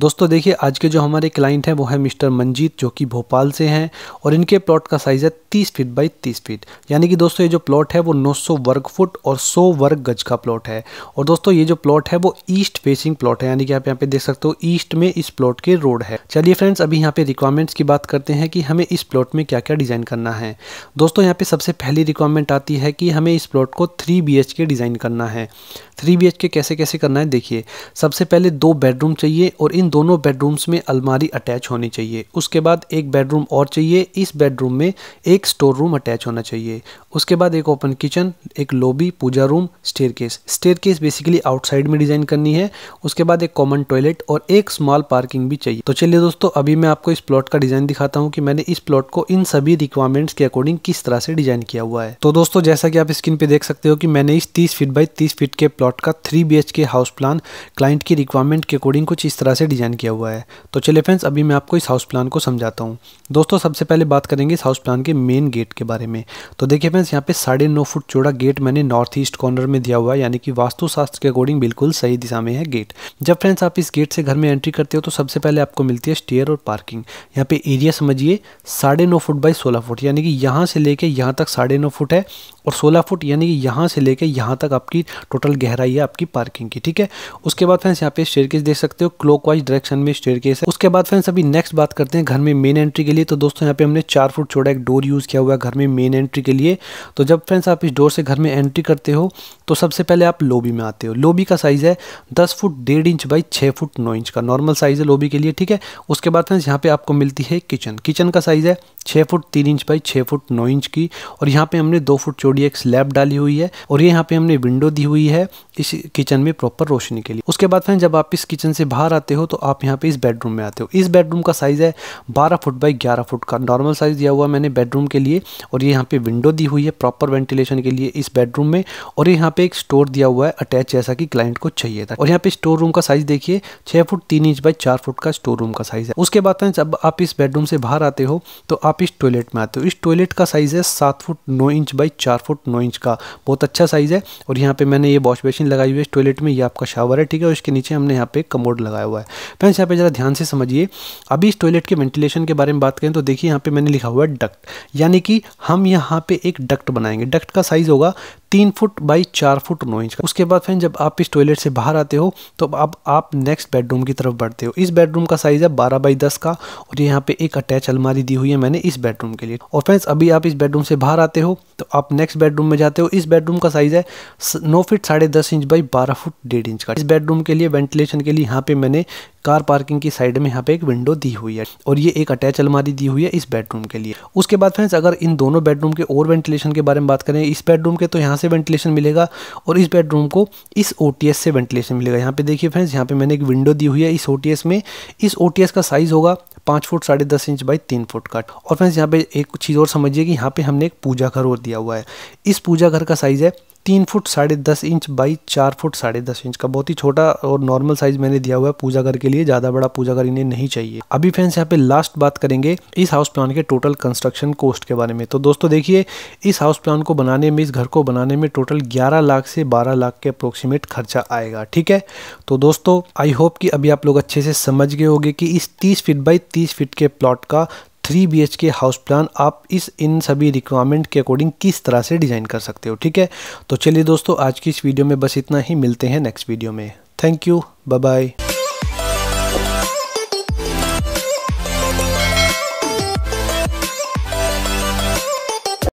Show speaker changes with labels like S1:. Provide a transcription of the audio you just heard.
S1: दोस्तों देखिए आज के जो हमारे क्लाइंट हैं वो है मिस्टर मंजीत जो कि भोपाल से हैं और इनके प्लॉट का साइज़ है 30 फीट बाई 30 फीट यानी कि दोस्तों ये जो प्लॉट है वो 900 वर्ग फुट और 100 वर्ग गज का प्लॉट है और दोस्तों ये जो प्लॉट है वो ईस्ट फेसिंग प्लॉट है यानी कि आप यहाँ पे देख सकते हो ईस्ट में इस प्लॉट के रोड है चलिए फ्रेंड्स अभी यहाँ पे रिक्वायरमेंट्स की बात करते हैं कि हमें इस प्लॉट में क्या क्या डिज़ाइन करना है दोस्तों यहाँ पे सबसे पहली रिक्वायरमेंट आती है कि हमें इस प्लॉट को थ्री बी के डिज़ाइन करना है थ्री बी के कैसे कैसे करना है देखिए सबसे पहले दो बेडरूम चाहिए और इन इन दोनों बेडरूम्स में अलमारी अटैच होनी चाहिए उसके बाद एक बेडरूम और चाहिए इस बेडरूम में एक स्टोर रूम अटैच होना चाहिए उसके बाद एक ओपन किचन एक lobby puja room staircase staircase basically outside में डिज़ाइन करनी है उसके बाद एक कॉमन टॉयलेट और एक स्मॉल पार्किंग भी चाहिए तो चलिए दोस्तों अभी मैं आपको इस प्लॉट का डिज़ाइन दिखाता हूँ कि मैंने इस प्लॉट को इन सभी रिक्वायरमेंट्स के अकॉर्डिंग किस तरह से डिज़ाइन किया हुआ है तो दोस्तों जैसा कि आप स्क्रीन पे देख सकते हो कि मैंने इस तीस फीट बाई तीस फीट के प्लॉट का three B house plan client की रिक्वायरमेंट के अकॉर्डिंग कुछ इस तरह से डिज़ाइन किया हुआ है तो चलिए फ्रेंड्स अभी मैं आपको इस हाउस प्लान को समझाता हूँ दोस्तों सबसे पहले बात करेंगे इस हाउस प्लान के मेन गेट के बारे में तो देखिए फ्रेंड्स यहाँ पे साढ़े नौ फुट चौड़ा गेट मैंने नॉर्थ ईस्ट कॉर्नर में दिया हुआ है यानी कि वास्तुशास्त्र के अकॉर्डिंग बिल्कुल सही दिशा में है गेट जब फ्रेंड्स आप इस गेट से घर में एंट्री करते हो तो सबसे पहले आपको मिलती है स्टेयर और पार्किंग यहाँ पे एरिया समझिए साढ़े नौ फुट बाई सोलह फुट यानी कि यहाँ से लेके यहाँ तक साढ़े नौ फुट है और सोलह फुट यानी कि यहाँ से लेके यहाँ तक आपकी टोटल गहराई है आपकी पार्किंग की ठीक है उसके बाद फ्रेंड्स यहाँ पे स्टेयर देख सकते हो क्लॉकवाइज डायरेक्शन में स्टेयर केस है उसके बाद फ्रेंड्स अभी नेक्स्ट बात करते हैं घर में मेन एंट्री के लिए तो दोस्तों यहाँ पे हमने चार फुट छोटा एक डोर यूज़ किया हुआ है घर में मेन एंट्री के लिए तो जब फ्रेंड्स आप इस डोर से घर में एंट्री करते हो तो सबसे पहले आप लोबी में आते हो लोबी का साइज़ है दस फुट डेढ़ इंच बाई छः फुट नौ इंच का नॉर्मल साइज़ है लोबी के लिए ठीक है उसके बाद फ्रेंड्स यहाँ पे आपको मिलती है किचन किचन का साइज़ है छः फुट तीन इंच बाई छः फुट नौ इंच की और यहाँ पे हमने दो फुट चौड़ी एक स्लैब डाली हुई है और ये यहाँ पे हमने विंडो दी हुई है इस किचन में प्रॉपर रोशनी के लिए उसके बाद फ्रेंड जब आप इस किचन से बाहर आते हो तो आप यहाँ पे इस बेडरूम में आते हो इस बेडरूम का साइज़ है बारह फुट बाई ग्यारह फुट का नॉर्मल साइज़ दिया हुआ मैंने बेडरूम के लिए और ये यहाँ पे विंडो दी हुई है प्रॉपर वेंटिलेशन के लिए इस बेडरूम में और ये यहाँ पे एक स्टोर दिया हुआ है अटैच जैसा कि क्लाइंट को चाहिए था और यहाँ पे स्टोर रूम का साइज़ देखिए छः फुट तीन इंच बाई चार फुट का स्टोर रूम का साइज़ है उसके बाद जब आप इस बेडरूम से बाहर आते हो तो आप आप इस टॉयलेट में आते हो इस टॉयलेट का साइज़ है सात फुट नौ इंच बाई चार फुट नौ इंच का बहुत अच्छा साइज़ है और यहाँ पे मैंने ये वॉश बेसिन लगाई हुई है इस टॉयलेट में ये आपका शावर है ठीक है और इसके नीचे हमने यहाँ पे कमोड लगाया हुआ है फ्रेंड्स यहाँ पे ज़रा ध्यान से समझिए अभी इस टॉयलेट के वेंटिलेशन के बारे में बात करें तो देखिए यहाँ पर मैंने लिखा हुआ है डक्ट यानी कि हम यहाँ पर एक डक्ट बनाएंगे डक्ट का साइज़ होगा तीन फुट बाई चार फुट नौ इंच का उसके बाद फ्रेंड जब आप इस टॉयलेट से बाहर आते हो तो अब आप नेक्स्ट बेडरूम की तरफ बढ़ते हो इस बेडरूम का साइज़ है बारह बाई दस का और यहाँ पे एक अटैच अलमारी दी हुई है मैंने इस बेडरूम के लिए और फ्रेंड्स अभी आप इस बेडरूम से बाहर आते हो तो आप नेक्स्ट बेडरूम में जाते हो इस बेडरूम का साइज़ है नौ फिट साढ़े इंच बाई बारह फुट डेढ़ इंच का इस बेडरूम के लिए वेंटिलेशन के लिए यहाँ पे मैंने कार पार्किंग की साइड में यहाँ पे एक विंडो दी हुई है और ये एक अटैच अलमारी दी हुई है इस बेडरूम के लिए उसके बाद फ्रेंड्स अगर इन दोनों बेडरूम के और वेंटिलेशन के बारे में बात करें इस बेडरूम के तो यहाँ से वेंटिलेशन मिलेगा और इस बेडरूम को इस ओ से वेंटिलेशन मिलेगा यहाँ पे देखिए फ्रेंड्स यहाँ पे मैंने एक विंडो दी हुई है इस ओ में इस ओ का साइज़ होगा पाँच फुट साढ़े दस इंच बाई तीन फुट का और फ्रेंड्स यहाँ पे एक चीज़ और समझिए कि यहाँ पे हमने एक पूजा घर और दिया हुआ है इस पूजा घर का साइज़ है तीन फुट साढ़े दस इंच बाई चार फुट साढ़े दस इंच का बहुत ही छोटा और नॉर्मल साइज मैंने दिया हुआ है पूजा घर के लिए ज़्यादा बड़ा पूजा घर इन्हें नहीं चाहिए अभी फ्रेंड्स यहाँ पे लास्ट बात करेंगे इस हाउस प्लान के टोटल कंस्ट्रक्शन कॉस्ट के बारे में तो दोस्तों देखिए इस हाउस प्लान को बनाने में इस घर को बनाने में टोटल ग्यारह लाख से बारह लाख के अप्रोक्सीमेट खर्चा आएगा ठीक है तो दोस्तों आई होप कि अभी आप लोग अच्छे से समझ गए होगे कि इस तीस फीट बाई तीस फीट के प्लॉट का थ्री बी के हाउस प्लान आप इस इन सभी रिक्वायरमेंट के अकॉर्डिंग किस तरह से डिज़ाइन कर सकते हो ठीक है तो चलिए दोस्तों आज की इस वीडियो में बस इतना ही मिलते हैं नेक्स्ट वीडियो में थैंक यू बाय बाय